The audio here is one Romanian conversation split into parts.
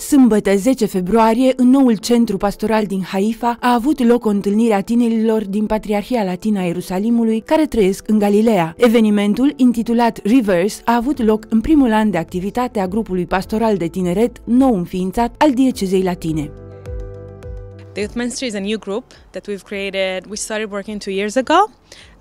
Sâmbătă 10 februarie, în noul centru pastoral din Haifa, a avut loc o întâlnire a tinerilor din Patriarhia Latina a Ierusalimului care trăiesc în Galileea. Evenimentul, intitulat Rivers, a avut loc în primul an de activitate a grupului pastoral de tineret nou înființat al Diecezei Latine. The Youth Ministry is a new group that we've created. We started working two years ago.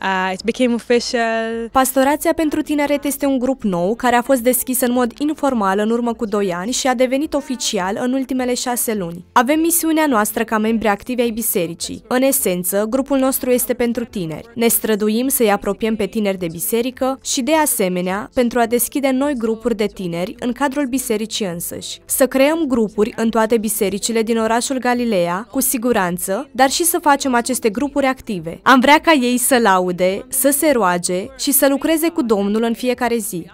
Uh, it became official. Pastorația pentru tineret este un grup nou care a fost deschis în mod informal în urmă cu 2 ani și a devenit oficial în ultimele 6 luni. Avem misiunea noastră ca membri activi ai bisericii. În esență, grupul nostru este pentru tineri. Ne străduim să-i apropiem pe tineri de biserică și, de asemenea, pentru a deschide noi grupuri de tineri în cadrul bisericii însăși. Să creăm grupuri în toate bisericile din orașul Galileea, cu siguranță, dar și să facem aceste grupuri active. Am vrea ca ei să laude, să se roage și să lucreze cu Domnul în fiecare zi.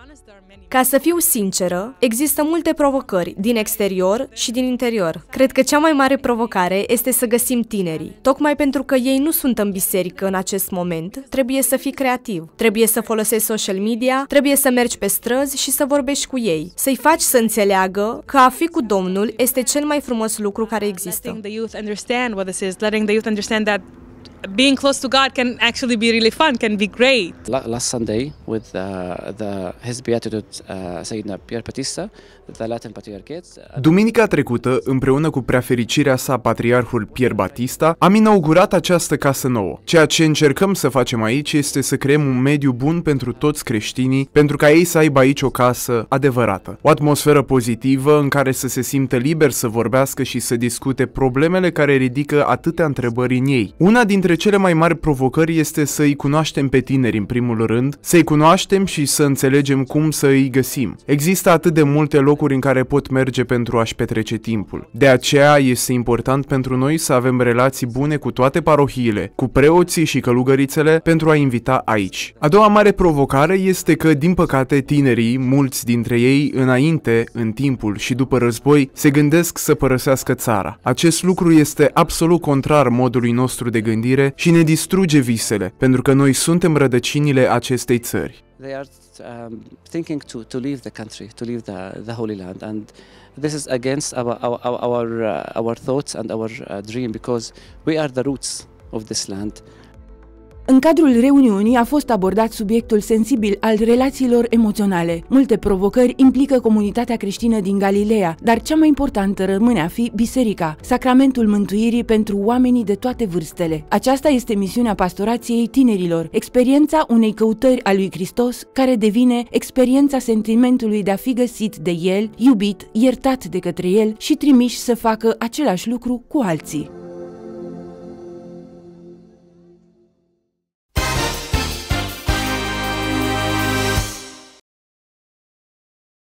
Ca să fiu sinceră, există multe provocări din exterior și din interior. Cred că cea mai mare provocare este să găsim tinerii. Tocmai pentru că ei nu sunt în biserică în acest moment, trebuie să fii creativ, trebuie să folosești social media, trebuie să mergi pe străzi și să vorbești cu ei, să-i faci să înțeleagă că a fi cu Domnul este cel mai frumos lucru care există being close to God can actually be really fun, can be great. Last Sunday, with uh, the, His Beatitude uh, Sayyidina Pierre Batista, the Latin Patriarchates... Uh, Duminica trecută, împreună cu preafericirea sa patriarhul Pierre Batista, am inaugurat această casă nouă. Ceea ce încercăm să facem aici este să creăm un mediu bun pentru toți creștinii, pentru ca ei să aibă aici o casă adevărată. O atmosferă pozitivă în care să se simtă liber să vorbească și să discute problemele care ridică atâtea întrebări în ei. Una dintre dintre cele mai mari provocări este să îi cunoaștem pe tineri în primul rând, să îi cunoaștem și să înțelegem cum să îi găsim. Există atât de multe locuri în care pot merge pentru a-și petrece timpul. De aceea este important pentru noi să avem relații bune cu toate parohiile, cu preoții și călugărițele pentru a invita aici. A doua mare provocare este că, din păcate, tinerii, mulți dintre ei, înainte, în timpul și după război, se gândesc să părăsească țara. Acest lucru este absolut contrar modului nostru de gândire amintire și ne distruge visele, pentru că noi suntem rădăcinile acestei țări. They are um, thinking to, to leave the country, to leave the, the Holy Land. And this is against our, our, our, our uh, thoughts and our uh, dream because we are the roots of this land. În cadrul reuniunii a fost abordat subiectul sensibil al relațiilor emoționale. Multe provocări implică comunitatea creștină din Galileea, dar cea mai importantă rămâne a fi biserica, sacramentul mântuirii pentru oamenii de toate vârstele. Aceasta este misiunea pastorației tinerilor, experiența unei căutări a lui Hristos, care devine experiența sentimentului de a fi găsit de el, iubit, iertat de către el și trimiși să facă același lucru cu alții.